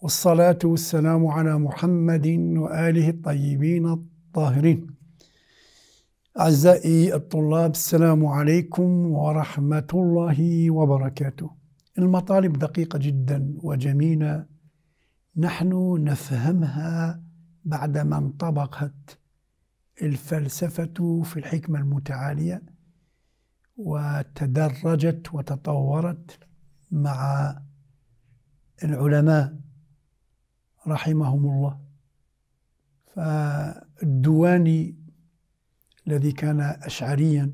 والصلاة والسلام على محمد وآله الطيبين الطاهرين أعزائي الطلاب السلام عليكم ورحمة الله وبركاته المطالب دقيقة جدا وجميلة نحن نفهمها بعدما انطبقت الفلسفة في الحكمة المتعالية وتدرجت وتطورت مع العلماء رحمهم الله فالدواني الذي كان أشعريا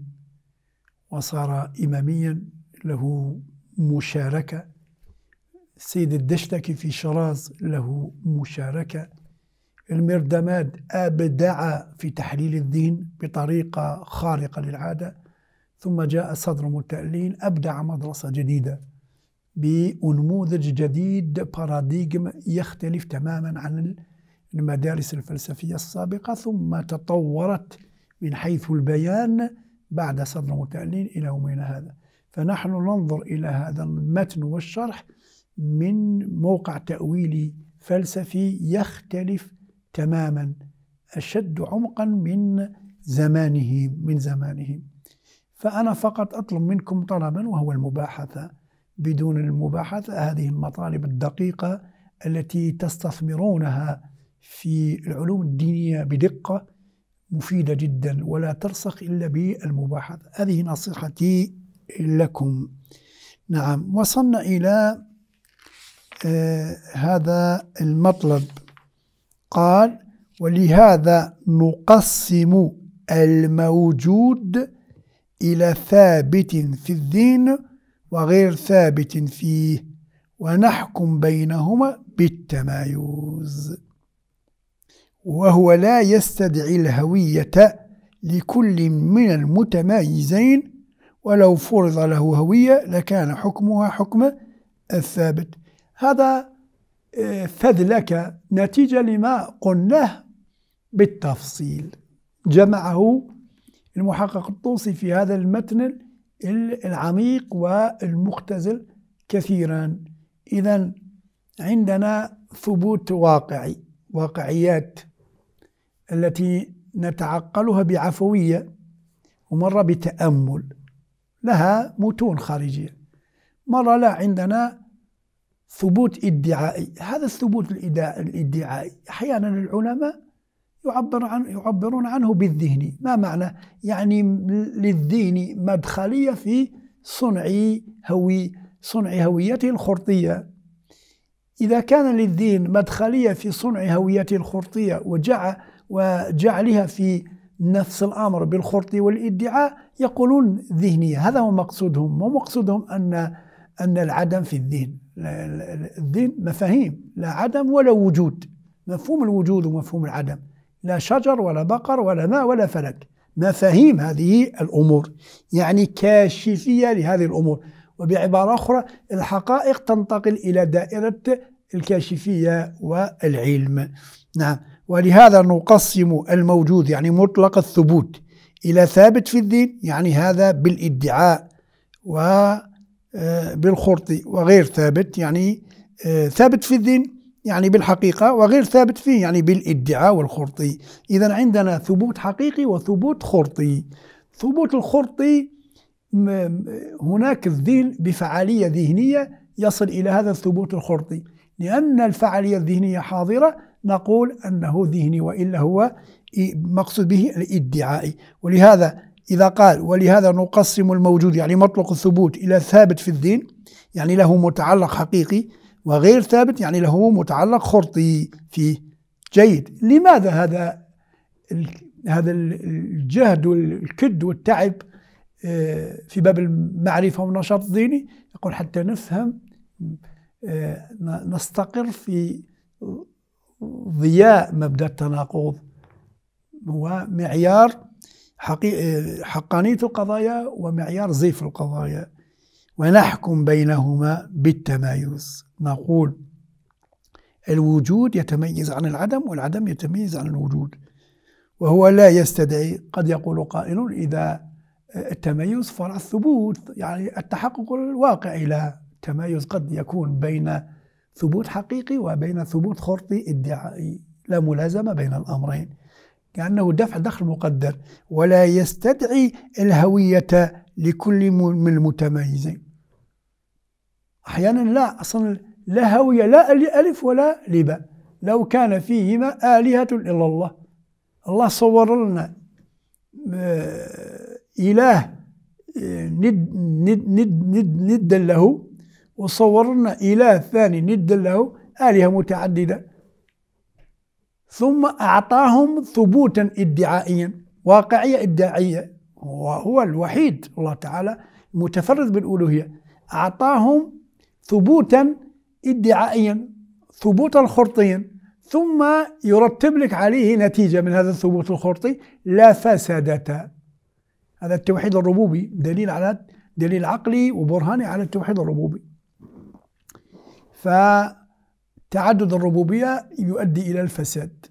وصار إماميا له مشاركة سيد الدشتكي في شراز له مشاركة المردماد أبدع في تحليل الدين بطريقة خارقة للعادة ثم جاء صدر التألين أبدع مدرسة جديدة بنموذج جديد باراديغم يختلف تماما عن المدارس الفلسفية السابقة ثم تطورت من حيث البيان بعد صدر المتألين إلى يومنا هذا فنحن ننظر إلى هذا المتن والشرح من موقع تأويلي فلسفي يختلف تماما أشد عمقا من زمانه من زمانه فأنا فقط أطلب منكم طلبا وهو المباحثة بدون المباحثة هذه المطالب الدقيقة التي تستثمرونها في العلوم الدينية بدقة مفيدة جدا ولا ترسخ إلا بالمباحثة هذه نصيحتي لكم نعم وصلنا إلى آه هذا المطلب قال ولهذا نقسم الموجود إلى ثابت في الدين وغير ثابت فيه ونحكم بينهما بالتمايز وهو لا يستدعي الهوية لكل من المتمايزين ولو فرض له هوية لكان حكمها حكم الثابت هذا آه، فذلك نتيجة لما قلناه بالتفصيل جمعه المحقق الطوسي في هذا المتن العميق والمختزل كثيرا إذا عندنا ثبوت واقعي واقعيات التي نتعقلها بعفوية ومرة بتأمل لها متون خارجية مرة لا عندنا ثبوت ادعائي هذا الثبوت الادعائي أحيانا العلماء يعبر عن يعبرون عنه بالذهن ما معنى يعني للذهن مدخلية في صنع هوي صنع هويته الخرطية إذا كان للذهن مدخلية في صنع هويته الخرطية وجعل وجعلها في نفس الأمر بالخرط والإدعاء يقولون ذهنية هذا هو مقصودهم ومقصودهم أن أن العدم في الذهن الذهن مفاهيم لا عدم ولا وجود مفهوم الوجود ومفهوم العدم لا شجر ولا بقر ولا ماء ولا فلك مفاهيم هذه الأمور يعني كاشفية لهذه الأمور وبعبارة أخرى الحقائق تنتقل إلى دائرة الكاشفية والعلم نعم ولهذا نقسم الموجود يعني مطلق الثبوت إلى ثابت في الدين يعني هذا بالادعاء وبالخرط آه، وغير ثابت يعني آه، ثابت في الدين يعني بالحقيقة وغير ثابت فيه يعني بالادعاء والخرطي إذا عندنا ثبوت حقيقي وثبوت خرطي ثبوت الخرطي هناك الذهن بفعالية ذهنية يصل إلى هذا الثبوت الخرطي لأن الفعالية الذهنية حاضرة نقول أنه ذهني وإلا هو مقصود به الادعائي ولهذا إذا قال ولهذا نقسم الموجود يعني مطلق الثبوت إلى ثابت في الدين يعني له متعلق حقيقي وغير ثابت يعني له متعلق خرطي فيه جيد لماذا هذا هذا الجهد والكد والتعب آه، في باب المعرفة والنشاط الديني يقول حتى نفهم آه، نستقر في ضياء مبدأ التناقض هو معيار آه، حقانية القضايا ومعيار زيف القضايا ونحكم بينهما بالتمايز نقول الوجود يتميز عن العدم والعدم يتميز عن الوجود وهو لا يستدعي قد يقول قائل إذا التميز فرع الثبوت يعني التحقق الواقعي لا التميز قد يكون بين ثبوت حقيقي وبين ثبوت خرطي ادعائي لا ملازمة بين الأمرين لأنه دفع دخل مقدر ولا يستدعي الهوية لكل من المتميزين أحيانا لا أصلا لا هوية لا ألف ولا لباء لو كان فيهما آلهة إلا الله الله صور لنا آه، إله آه، ند ند ند ند ندا له وصور لنا إله ثاني ندا له آلهة متعددة ثم أعطاهم ثبوتا ادعائيا واقعية ادعائية وهو الوحيد الله تعالى متفرد بالألوهية أعطاهم ثبوتا ادعائيا ثبوتا خرطيا ثم يرتب لك عليه نتيجة من هذا الثبوت الخرطي لا فسادة هذا التوحيد الربوبي دليل على دليل عقلي وبرهاني على التوحيد الربوبي فتعدد الربوبية يؤدي إلى الفساد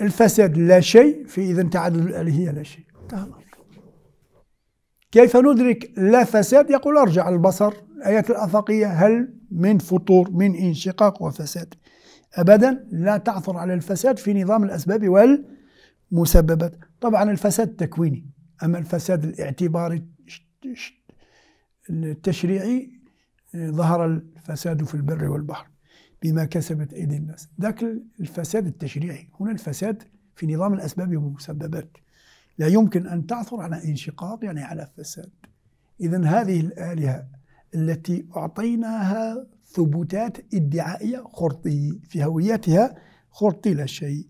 الفساد لا شيء في إذا تعدد الآلهية لا شيء كيف ندرك لا فساد يقول ارجع البصر الآيات الأفقية هل من فطور من انشقاق وفساد أبدا لا تعثر على الفساد في نظام الأسباب والمسببات طبعا الفساد تكويني أما الفساد الاعتباري التشريعي ظهر الفساد في البر والبحر بما كسبت أيدي الناس ذاك الفساد التشريعي هنا الفساد في نظام الأسباب والمسببات لا يمكن أن تعثر على انشقاق يعني على فساد إذا هذه الآلهة التي أعطيناها ثبوتات ادعائية خرطي في هويتها خرطي لا شيء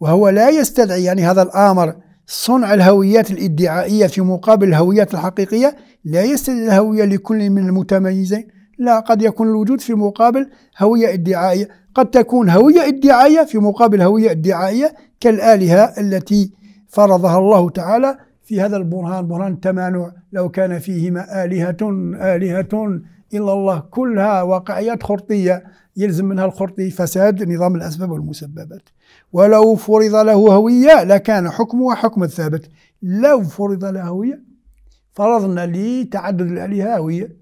وهو لا يستدعي يعني هذا الآمر صنع الهويات الادعائية في مقابل الهويات الحقيقية لا يستدعي الهوية لكل من المتميزين لا قد يكون الوجود في مقابل هوية ادعائية قد تكون هوية ادعائية في مقابل هوية ادعائية كالآلهة التي فرضها الله تعالى في هذا البرهان برهان التمانع لو كان فيهما آلهة آلهة إلا الله كلها واقعيات خرطية يلزم منها الخرطي فساد نظام الأسباب والمسببات ولو فرض له هوية لكان حكمه حكم الثابت لو فرض له هوية فرضنا لتعدد الآلهة هوية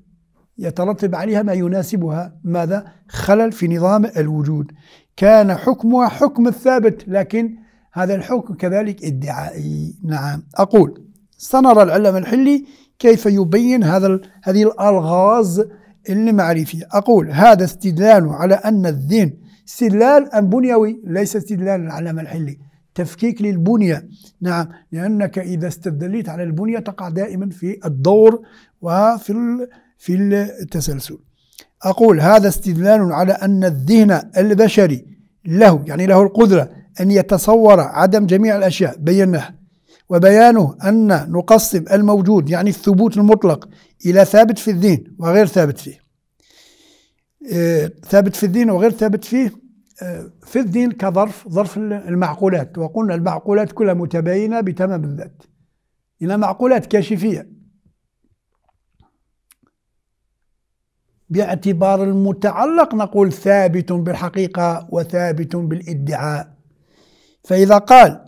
يترتب عليها ما يناسبها ماذا؟ خلل في نظام الوجود كان حكمها حكم الثابت لكن هذا الحكم كذلك ادعائي نعم أقول سنرى العلم الحلي كيف يبين هذا هذه الألغاز المعرفية أقول هذا استدلال على أن الذهن استدلال ام بنيوي ليس استدلال العلم الحلي تفكيك للبنية نعم لأنك إذا استدليت على البنية تقع دائما في الدور وفي في التسلسل أقول هذا استدلال على أن الذهن البشري له يعني له القدرة أن يتصور عدم جميع الأشياء بيناها وبيانه أن نقسم الموجود يعني الثبوت المطلق إلى ثابت في الدين وغير ثابت فيه آه، ثابت في الدين وغير ثابت فيه آه، في الدين كظرف ظرف المعقولات وقلنا المعقولات كلها متباينة بتمام الذات إلى معقولات كاشفية باعتبار المتعلق نقول ثابت بالحقيقة وثابت بالادعاء فإذا قال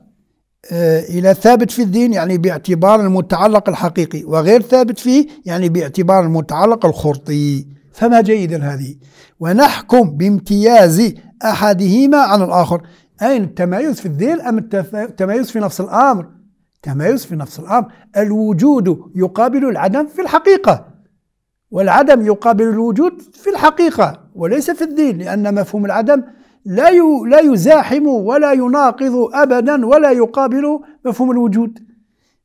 آه، إلى ثابت في الدين يعني باعتبار المتعلق الحقيقي وغير ثابت فيه يعني باعتبار المتعلق الخرطي فما جيدا هذه ونحكم بامتياز أحدهما عن الآخر أين التمايز في الدين أم التمايز في نفس الأمر تمايز في نفس الأمر الوجود يقابل العدم في الحقيقة والعدم يقابل الوجود في الحقيقة وليس في الدين لأن مفهوم العدم لا لا يزاحم ولا يناقض ابدا ولا يقابل مفهوم الوجود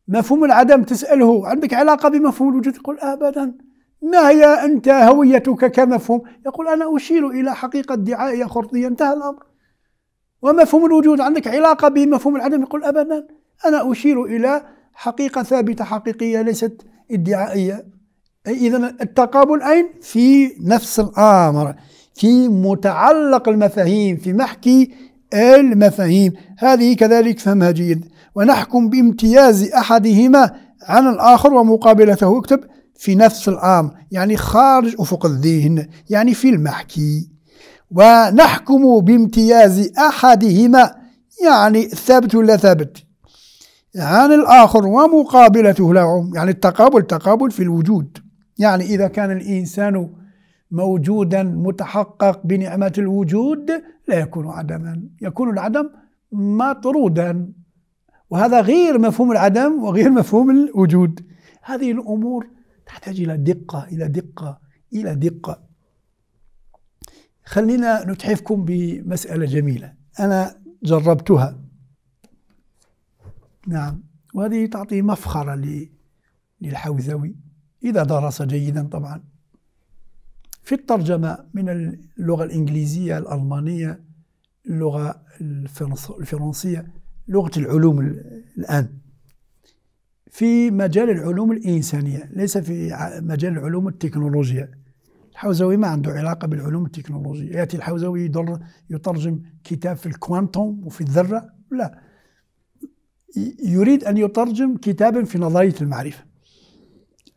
مفهوم العدم تساله عندك علاقه بمفهوم الوجود يقول ابدا ما هي انت هويتك كمفهوم يقول انا اشير الى حقيقه دعائي خرطيه انتهى الامر ومفهوم الوجود عندك علاقه بمفهوم العدم يقول ابدا انا اشير الى حقيقه ثابته حقيقيه ليست ادعائيه اذا التقابل اين في نفس الامر في متعلق المفاهيم في محكي المفاهيم هذه كذلك فهمها جيد ونحكم بامتياز أحدهما عن الآخر ومقابلته اكتب في نفس الأمر يعني خارج أفق الذهن يعني في المحكي ونحكم بامتياز أحدهما يعني ثابت ولا ثابت عن الآخر ومقابلته لهم يعني التقابل تقابل في الوجود يعني إذا كان الإنسان موجودا متحقق بنعمة الوجود لا يكون عدما يكون العدم مطرودا وهذا غير مفهوم العدم وغير مفهوم الوجود هذه الأمور تحتاج إلى دقة إلى دقة إلى دقة خلينا نتحفكم بمسألة جميلة أنا جربتها نعم وهذه تعطي مفخرة للحوزوي إذا درس جيدا طبعا في الترجمة من اللغة الإنجليزية الألمانية اللغة الفرنسية لغة العلوم الآن في مجال العلوم الإنسانية ليس في مجال العلوم التكنولوجية الحوزوي ما عنده علاقة بالعلوم التكنولوجية يأتي الحوزوي يترجم كتاب في الكوانتوم وفي الذرة لا يريد أن يترجم كتابا في نظرية المعرفة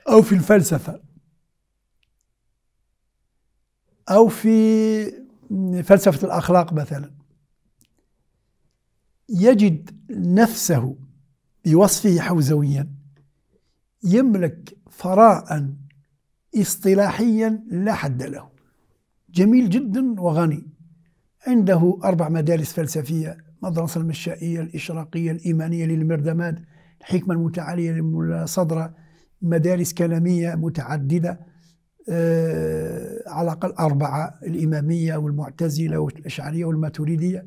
أو في الفلسفة أو في فلسفة الأخلاق مثلا يجد نفسه بوصفه حوزويا يملك ثراء اصطلاحيا لا حد له جميل جدا وغني عنده أربع مدارس فلسفية مدرسة المشائية الإشراقية الإيمانية للمردماد الحكمة المتعالية للصدرة مدارس كلامية متعددة آه، على الأقل أربعة الإمامية والمعتزلة والأشعرية والماتريدية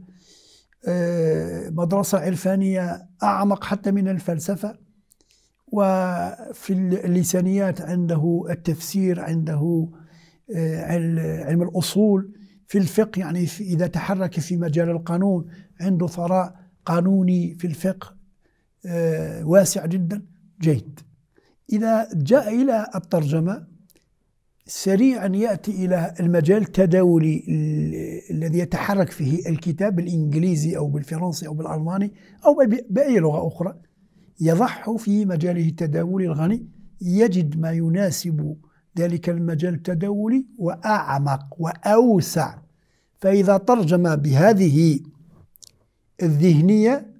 آه، مدرسة عرفانية أعمق حتى من الفلسفة وفي اللسانيات عنده التفسير عنده آه، علم الأصول في الفقه يعني إذا تحرك في مجال القانون عنده ثراء قانوني في الفقه واسع جدا جيد إذا جاء إلى الترجمة سريعا ياتي الى المجال التداولي الذي يتحرك فيه الكتاب بالانجليزي او بالفرنسي او بالالماني او باي لغه اخرى يضح في مجاله التداولي الغني يجد ما يناسب ذلك المجال التداولي واعمق واوسع فاذا ترجم بهذه الذهنيه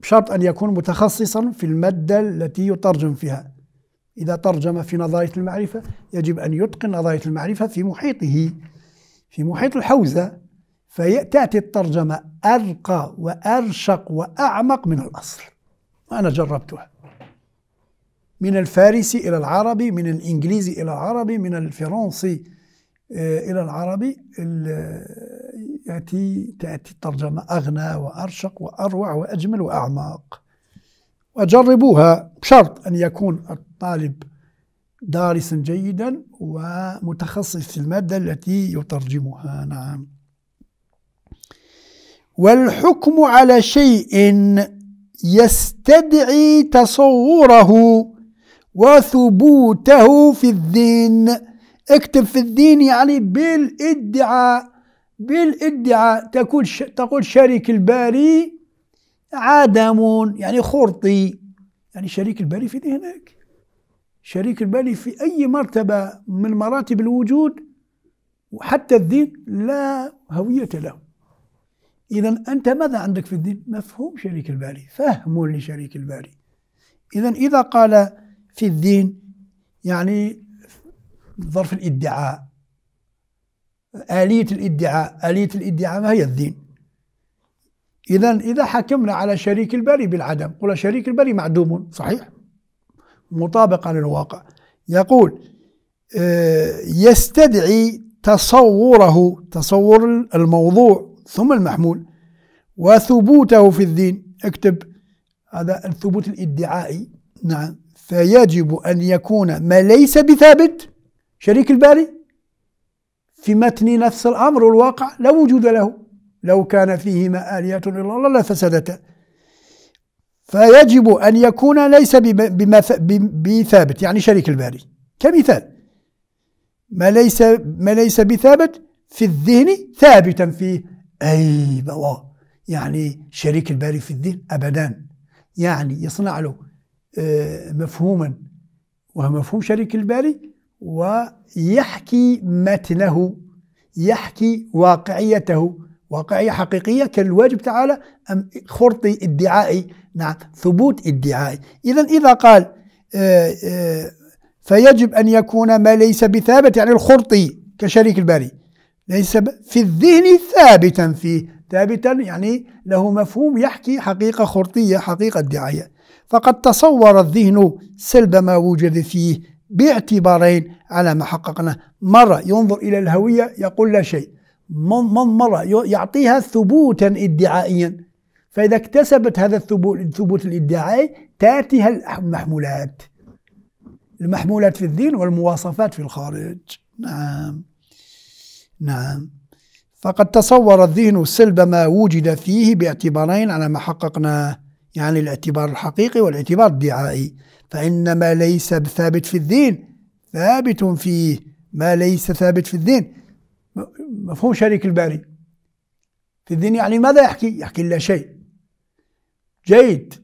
بشرط ان يكون متخصصا في الماده التي يترجم فيها إذا ترجم في نظرية المعرفة يجب أن يتقن نظرية المعرفة في محيطه في محيط الحوزة فتأتي الترجمة أرقى وأرشق وأعمق من الأصل وأنا جربتها من الفارسي إلى العربي من الإنجليزي إلى العربي من الفرنسي آه، إلى العربي يأتي تأتي الترجمة أغنى وأرشق وأروع وأجمل وأعمق وجربوها بشرط أن يكون طالب دارسا جيدا ومتخصص في المادة التي يترجمها نعم والحكم على شيء يستدعي تصوره وثبوته في الدين اكتب في الدين يعني بالادعاء بالادعاء تقول تقول شريك الباري عدم يعني خرطي يعني شريك الباري في ذهنك شريك البالي في أي مرتبة من مراتب الوجود وحتى الدين لا هوية له إذا أنت ماذا عندك في الدين؟ مفهوم شريك البالي فهم لشريك البالي إذا إذا قال في الدين يعني ظرف الادعاء آلية الادعاء آلية الادعاء ما هي الدين إذا إذا حكمنا على شريك البالي بالعدم قل شريك البالي معدوم صحيح مطابقة للواقع يقول آه، يستدعي تصوره تصور الموضوع ثم المحمول وثبوته في الدين اكتب هذا الثبوت الادعائي نعم فيجب أن يكون ما ليس بثابت شريك الباري في متن نفس الأمر والواقع لا وجود له لو كان فيهما آليات إلا الله لفسدتا فيجب أن يكون ليس بثابت يعني شريك الباري كمثال ما ليس ما ليس بثابت في الذهن ثابتا فيه أي بوا يعني شريك الباري في الذهن أبدا يعني يصنع له آه، مفهوما وهو مفهوم شريك الباري ويحكي متنه يحكي واقعيته واقعية حقيقية كالواجب تعالى أم خرطي ادعائي نعم ثبوت ادعائي إذا إذا قال آه، آه، فيجب أن يكون ما ليس بثابت يعني الخرطي كشريك الباري ليس في الذهن ثابتا فيه ثابتا يعني له مفهوم يحكي حقيقة خرطية حقيقة ادعائية فقد تصور الذهن سلب ما وجد فيه باعتبارين على ما حققناه مرة ينظر إلى الهوية يقول لا شيء من مرة يعطيها ثبوتا ادعائيا فإذا اكتسبت هذا الثبوت الثبوت الإدعائي تأتي المحمولات المحمولات في الدين والمواصفات في الخارج نعم نعم فقد تصور الذهن سلب ما وجد فيه باعتبارين على ما حققناه يعني الاعتبار الحقيقي والاعتبار الدعائي فإن ما ليس ثابت في الدين ثابت فيه ما ليس ثابت في الدين مفهوم شريك الباري في الدين يعني ماذا يحكي؟ يحكي لا شيء جيد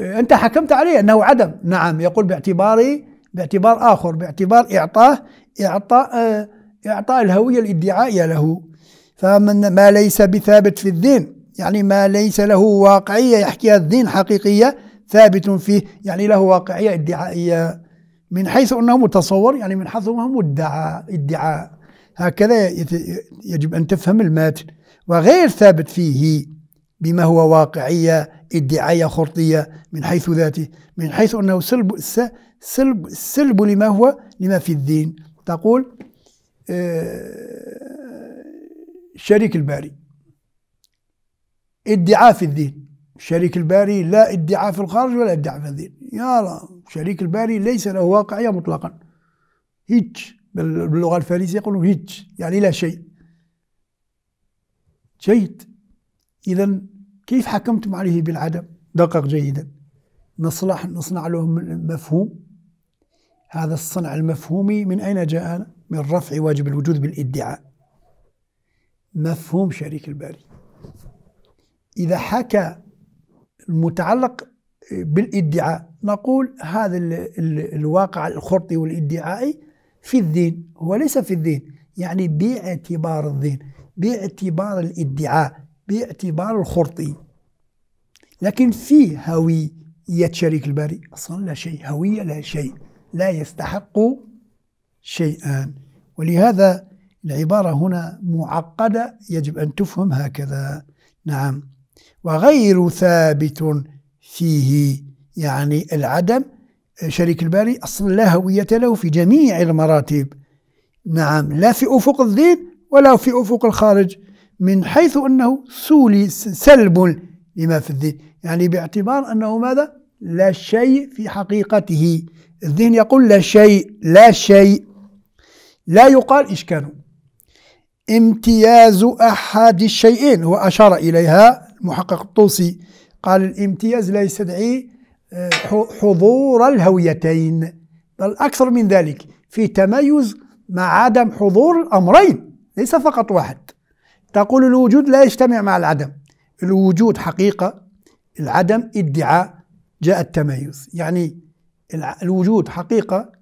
أنت حكمت عليه أنه عدم نعم يقول باعتباري باعتبار آخر باعتبار إعطاه إعطاء آه، إعطاء الهوية الادعائية له فمن ما ليس بثابت في الدين يعني ما ليس له واقعية يحكيها الدين حقيقية ثابت فيه يعني له واقعية ادعائية من حيث أنه متصور يعني من حيث أنه مدعى ادعاء هكذا يجب أن تفهم الماتن وغير ثابت فيه بما هو واقعية ادعاية خرطية من حيث ذاته من حيث أنه سلب سلب سلب لما هو لما في الدين تقول آه، شريك الباري ادعاء في الدين شريك الباري لا ادعاء في الخارج ولا ادعاء في الدين يا لا شريك الباري ليس له واقعية مطلقا هيتش باللغة الفارسية يقولون هيتش يعني لا شيء جيد إذا كيف حكمتم عليه بالعدم دقق جيدا نصلح نصنع لهم مفهوم هذا الصنع المفهومي من أين جاء من رفع واجب الوجود بالادعاء مفهوم شريك الباري إذا حكى المتعلق بالادعاء نقول هذا الواقع الخرطي والادعائي في الدين هو ليس في الدين يعني باعتبار الدين باعتبار الادعاء باعتبار الخرطي لكن في هوية شريك الباري أصلا لا شيء هوية لا شيء لا يستحق شيئا ولهذا العبارة هنا معقدة يجب أن تفهم هكذا نعم وغير ثابت فيه يعني العدم شريك الباري أصلا لا هوية له في جميع المراتب نعم لا في أفق الذهن ولا في أفق الخارج من حيث أنه سولي سلب لما في الذهن يعني باعتبار أنه ماذا لا شيء في حقيقته الذهن يقول لا شيء لا شيء لا يقال إشكال امتياز أحد الشيئين هو اشار إليها المحقق الطوسي قال الامتياز لا يستدعي آه، حضور الهويتين بل أكثر من ذلك في تميز مع عدم حضور الأمرين ليس فقط واحد تقول الوجود لا يجتمع مع العدم الوجود حقيقة العدم ادعاء جاء التميز يعني الوجود حقيقة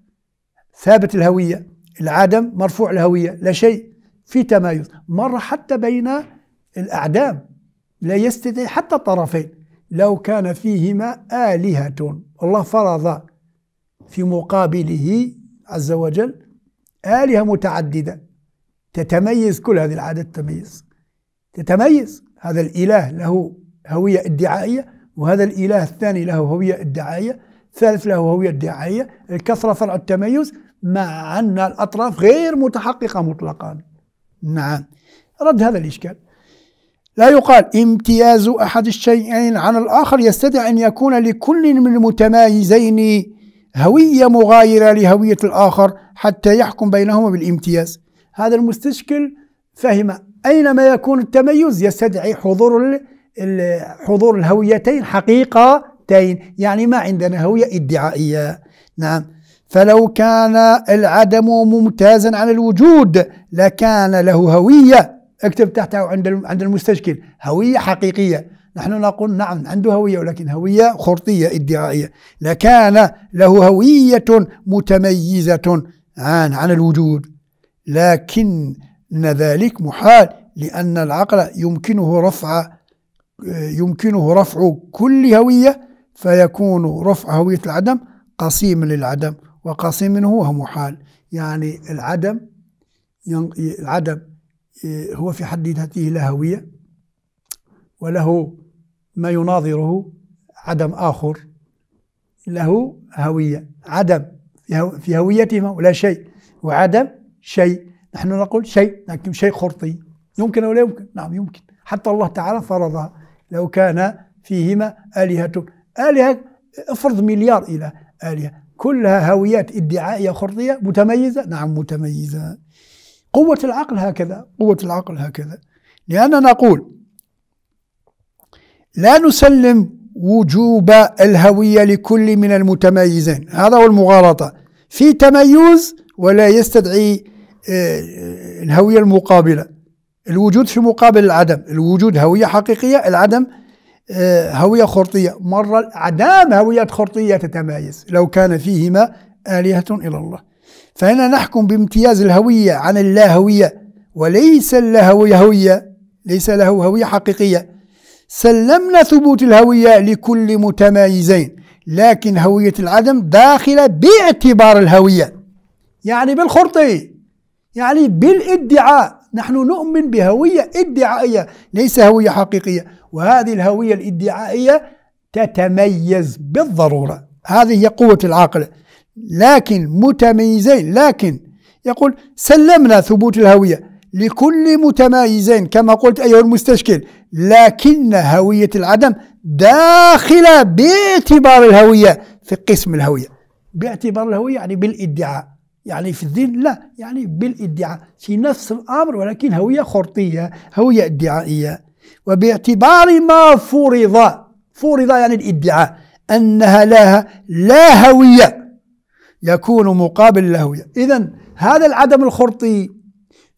ثابت الهوية العدم مرفوع الهوية لا شيء في تمايز مر حتى بين الأعدام لا يستطيع حتى الطرفين لو كان فيهما آلهة الله فرض في مقابله عز وجل آلهة متعددة تتميز كل هذه العادات تتميز تتميز هذا الإله له هوية ادعائية وهذا الإله الثاني له هوية ادعائية الثالث له هوية ادعائية الكثرة فرع التميز مع أن الأطراف غير متحققة مطلقا نعم رد هذا الإشكال لا يقال امتياز أحد الشيئين عن الآخر يستدعي أن يكون لكل من المتمايزين هوية مغايرة لهوية الآخر حتى يحكم بينهما بالامتياز هذا المستشكل فهم أينما يكون التميز يستدعي حضور حضور الهويتين حقيقتين يعني ما عندنا هوية ادعائية نعم فلو كان العدم ممتازا عن الوجود لكان له هوية اكتب تحته عند عند المستشكل هوية حقيقية نحن نقول نعم عنده هوية ولكن هوية خرطية ادعائية لكان له هوية متميزة عن عن الوجود لكن ذلك محال لأن العقل يمكنه رفع يمكنه رفع كل هوية فيكون رفع هوية العدم قسيم للعدم وقسيم منه هو محال يعني العدم العدم آه، هو في حد ذاته لا هوية وله ما يناظره عدم آخر له هوية عدم في هويته ولا شيء وعدم شيء نحن نقول شيء لكن شيء خرطي يمكن أو لا يمكن نعم يمكن حتى الله تعالى فرضها لو كان فيهما آلهة آلهة افرض مليار إلى آلهة كلها هويات ادعائية خرطية متميزة نعم متميزة قوة العقل هكذا قوة العقل هكذا لأننا نقول لا نسلم وجوب الهوية لكل من المتميزين هذا هو المغالطة في تميز ولا يستدعي آه، الهوية المقابلة الوجود في مقابل العدم الوجود هوية حقيقية العدم آه، هوية خرطية مرة عدم هوية خرطية تتمايز لو كان فيهما آلهة إلى الله فهنا نحكم بامتياز الهوية عن اللاهوية وليس اللاهوية هوية ليس له هوية حقيقية سلمنا ثبوت الهوية لكل متمايزين لكن هوية العدم داخلة باعتبار الهوية يعني بالخرطي يعني بالادعاء نحن نؤمن بهوية ادعائية ليس هوية حقيقية وهذه الهوية الادعائية تتميز بالضرورة هذه هي قوة العقل لكن متميزين لكن يقول سلمنا ثبوت الهوية لكل متمايزين كما قلت أيها المستشكل لكن هوية العدم داخلة باعتبار الهوية في قسم الهوية باعتبار الهوية يعني بالادعاء يعني في الدين لا يعني بالادعاء في نفس الامر ولكن هويه خرطيه هويه ادعائيه وباعتبار ما فرض فرض يعني الادعاء انها لها لا هويه يكون مقابل الهويه اذا هذا العدم الخرطي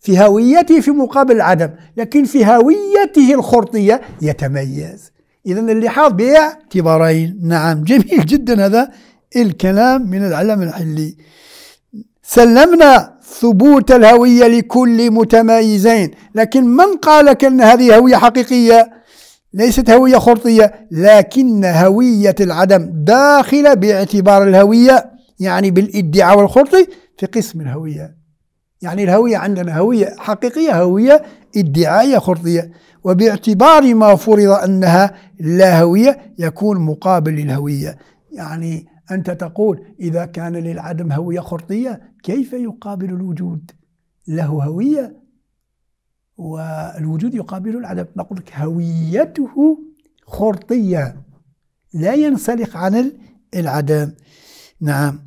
في هويته في مقابل العدم لكن في هويته الخرطيه يتميز اذا اللحاظ باعتبارين نعم جميل جدا هذا الكلام من العلم الحلي سلمنا ثبوت الهوية لكل متمايزين لكن من قال أن هذه هوية حقيقية ليست هوية خرطية لكن هوية العدم داخلة باعتبار الهوية يعني بالادعاء والخرطي في قسم الهوية يعني الهوية عندنا هوية حقيقية هوية ادعائية خرطية وباعتبار ما فرض أنها لا هوية يكون مقابل للهوية يعني أنت تقول إذا كان للعدم هوية خرطية كيف يقابل الوجود له هوية والوجود يقابل العدم نقول لك هويته خرطية لا ينسلخ عن العدم نعم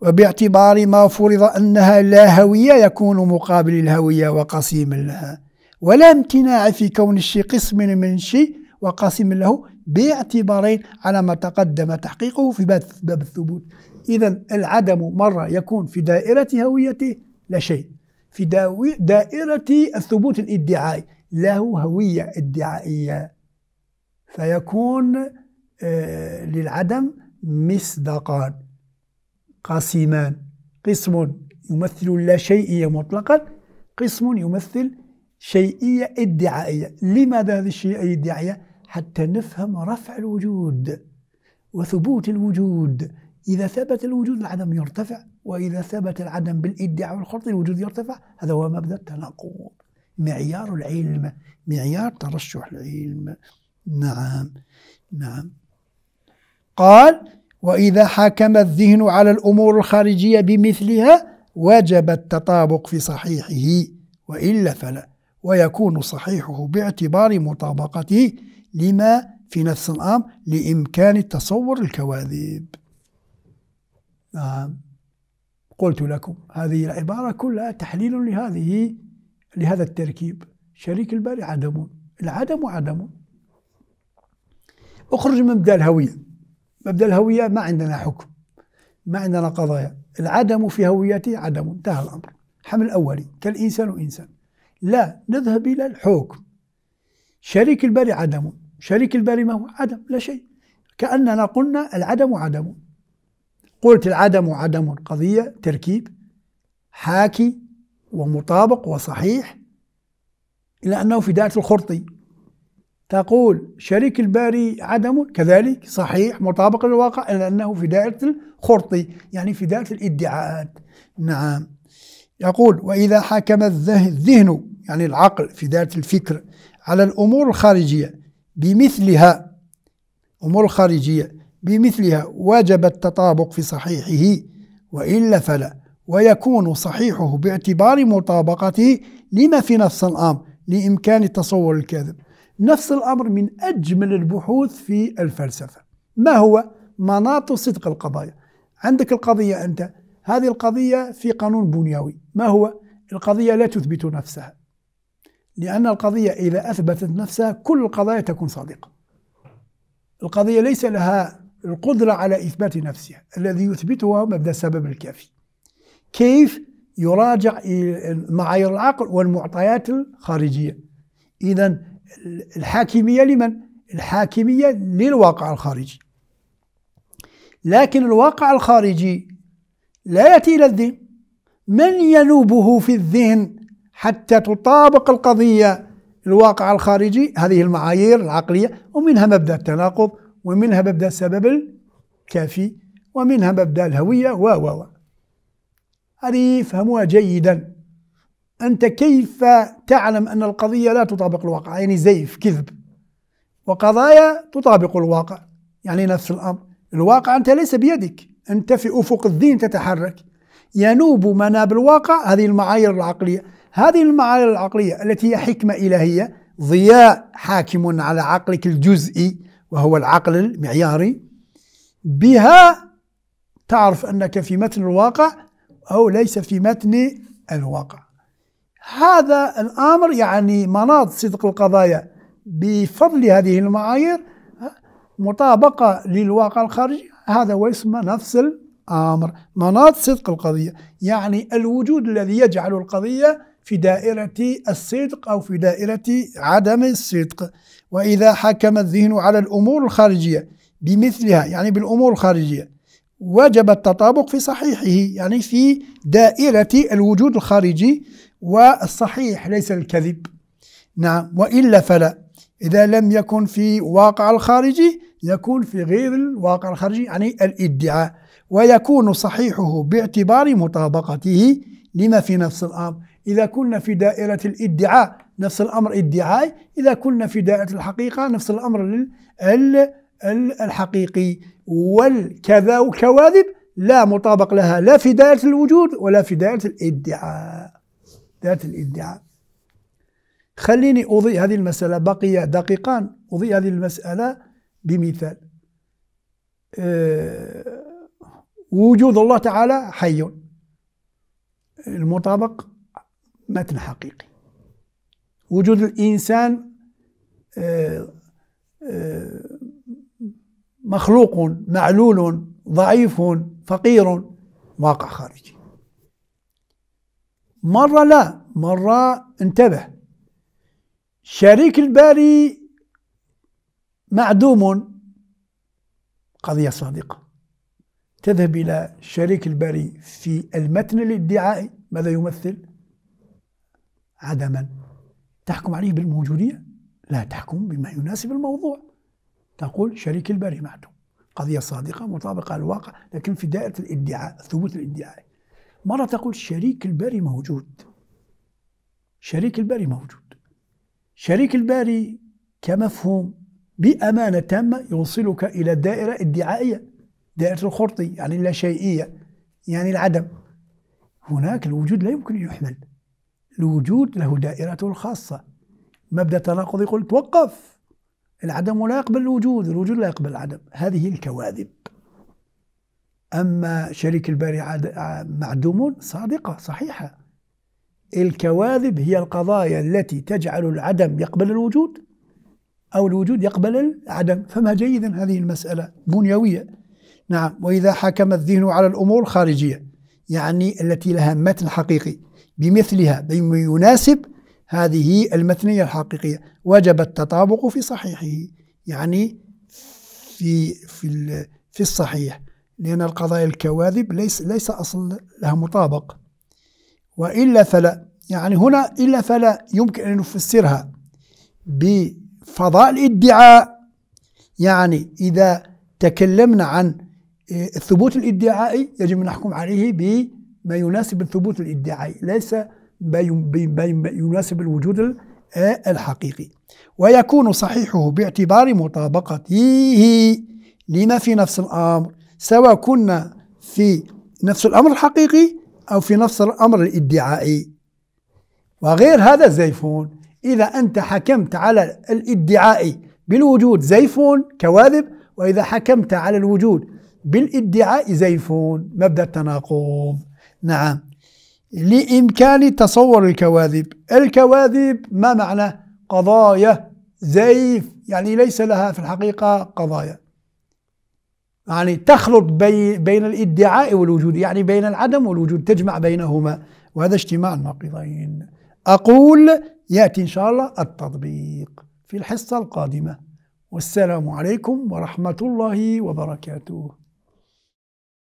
وباعتبار ما فرض أنها لا هوية يكون مقابل الهوية وقسيم لها ولا امتناع في كون الشيء قسم من شيء وقسم له باعتبارين على ما تقدم تحقيقه في باب الثبوت إذا العدم مرة يكون في دائرة هويته لا شيء في دائرة الثبوت الادعائي له هوية ادعائية فيكون آه، للعدم مصداقان قاسمان قسم يمثل لا شيئية مطلقا قسم يمثل شيئية ادعائية لماذا هذه الشيئية الادعائية؟ حتى نفهم رفع الوجود وثبوت الوجود إذا ثبت الوجود العدم يرتفع وإذا ثبت العدم بالإدعاء والخلط الوجود يرتفع هذا هو مبدأ التناقض معيار العلم معيار ترشح العلم نعم نعم قال وإذا حكم الذهن على الأمور الخارجية بمثلها وجب التطابق في صحيحه وإلا فلا ويكون صحيحه باعتبار مطابقته لما في نفس الأمر لإمكان تصور الكواذب نعم قلت لكم هذه العبارة كلها تحليل لهذه لهذا التركيب شريك الباري عدم العدم عدم اخرج من مبدأ الهوية مبدأ الهوية ما عندنا حكم ما عندنا قضايا العدم في هويته عدم انتهى الأمر حمل أولي كالإنسان وإنسان لا نذهب إلى الحكم شريك الباري عدم شريك الباري ما هو عدم لا شيء كأننا قلنا العدم عدم قلت العدم عدم قضية تركيب حاكي ومطابق وصحيح إلى أنه في دائرة الخرطي تقول شريك الباري عدم كذلك صحيح مطابق للواقع إلا أنه في دائرة الخرطي يعني في دائرة الادعاءات نعم يقول وإذا حكم الذهن يعني العقل في دائرة الفكر على الأمور الخارجية بمثلها أمور الخارجية بمثلها وجب التطابق في صحيحه وإلا فلا ويكون صحيحه باعتبار مطابقته لما في نفس الأمر لإمكان تصور الكاذب نفس الأمر من أجمل البحوث في الفلسفة ما هو مناط صدق القضايا عندك القضية أنت هذه القضية في قانون بنيوي ما هو القضية لا تثبت نفسها لأن القضية إذا أثبتت نفسها كل القضايا تكون صادقة القضية ليس لها القدرة على إثبات نفسها الذي يثبتها مبدأ السبب الكافي كيف يراجع معايير العقل والمعطيات الخارجية إذا الحاكمية لمن؟ الحاكمية للواقع الخارجي لكن الواقع الخارجي لا يأتي إلى الذهن من ينوبه في الذهن حتى تطابق القضية الواقع الخارجي هذه المعايير العقلية ومنها مبدأ التناقض ومنها مبدأ السبب الكافي ومنها مبدأ الهوية و و و هذه فهموها جيدا أنت كيف تعلم أن القضية لا تطابق الواقع يعني زيف كذب وقضايا تطابق الواقع يعني نفس الأمر الواقع أنت ليس بيدك أنت في أفق الدين تتحرك ينوب مناب الواقع هذه المعايير العقلية هذه المعايير العقلية التي هي حكمة إلهية ضياء حاكم على عقلك الجزئي وهو العقل المعياري بها تعرف أنك في متن الواقع أو ليس في متن الواقع هذا الأمر يعني مناط صدق القضايا بفضل هذه المعايير مطابقة للواقع الخارجي هذا هو يسمى نفس الأمر مناط صدق القضية يعني الوجود الذي يجعل القضية في دائرة الصدق أو في دائرة عدم الصدق وإذا حكم الذهن على الأمور الخارجية بمثلها يعني بالأمور الخارجية وجب التطابق في صحيحه يعني في دائرة الوجود الخارجي والصحيح ليس الكذب نعم وإلا فلا إذا لم يكن في واقع الخارجي يكون في غير الواقع الخارجي يعني الادعاء ويكون صحيحه باعتبار مطابقته لما في نفس الأمر إذا كنا في دائرة الادعاء نفس الأمر إدعائي إذا كنا في دائرة الحقيقة نفس الأمر الحقيقي والكذا وكواذب لا مطابق لها لا في دائرة الوجود ولا في دائرة الادعاء دائرة الادعاء خليني أضيء هذه المسألة بقي دقيقان أضيء هذه المسألة بمثال أه وجود الله تعالى حي المطابق متن حقيقي وجود الإنسان آه، آه، مخلوق معلول ضعيف فقير واقع خارجي مرة لا مرة انتبه شريك الباري معدوم قضية صادقة تذهب إلى شريك الباري في المتن الادعائي ماذا يمثل؟ عدما تحكم عليه بالموجودية؟ لا تحكم بما يناسب الموضوع تقول شريك الباري معدوم قضية صادقة مطابقة للواقع لكن في دائرة الادعاء ثبوت الادعائي مرة تقول شريك الباري موجود شريك الباري موجود شريك الباري كمفهوم بأمانة تامة يوصلك إلى دائرة ادعائية دائرة الخرطي يعني اللاشيئية يعني العدم هناك الوجود لا يمكن أن يحمل الوجود له دائرته الخاصة مبدأ التناقض يقول توقف العدم لا يقبل الوجود الوجود لا يقبل العدم هذه الكواذب أما شريك الباري معدوم صادقة صحيحة الكواذب هي القضايا التي تجعل العدم يقبل الوجود أو الوجود يقبل العدم فما جيدا هذه المسألة بنيوية نعم وإذا حكم الذهن على الأمور الخارجية يعني التي لها متن حقيقي بمثلها بما يناسب هذه المثنية الحقيقية وجب التطابق في صحيحه يعني في في في الصحيح لأن القضايا الكواذب ليس ليس أصل لها مطابق وإلا فلا يعني هنا إلا فلا يمكن أن نفسرها بفضاء الادعاء يعني إذا تكلمنا عن الثبوت الادعائي يجب ان نحكم عليه بما يناسب الثبوت الادعائي ليس بما يناسب الوجود الحقيقي ويكون صحيحه باعتبار مطابقته لما في نفس الامر سواء كنا في نفس الامر الحقيقي او في نفس الامر الادعائي وغير هذا زيفون اذا انت حكمت على الادعائي بالوجود زيفون كواذب واذا حكمت على الوجود بالادعاء زيفون مبدا التناقض نعم لامكان تصور الكواذب الكواذب ما معنى قضايا زيف يعني ليس لها في الحقيقه قضايا يعني تخلط بي بين الادعاء والوجود يعني بين العدم والوجود تجمع بينهما وهذا اجتماع الناقضين أقول يأتي إن شاء الله التطبيق في الحصة القادمة والسلام عليكم ورحمة الله وبركاته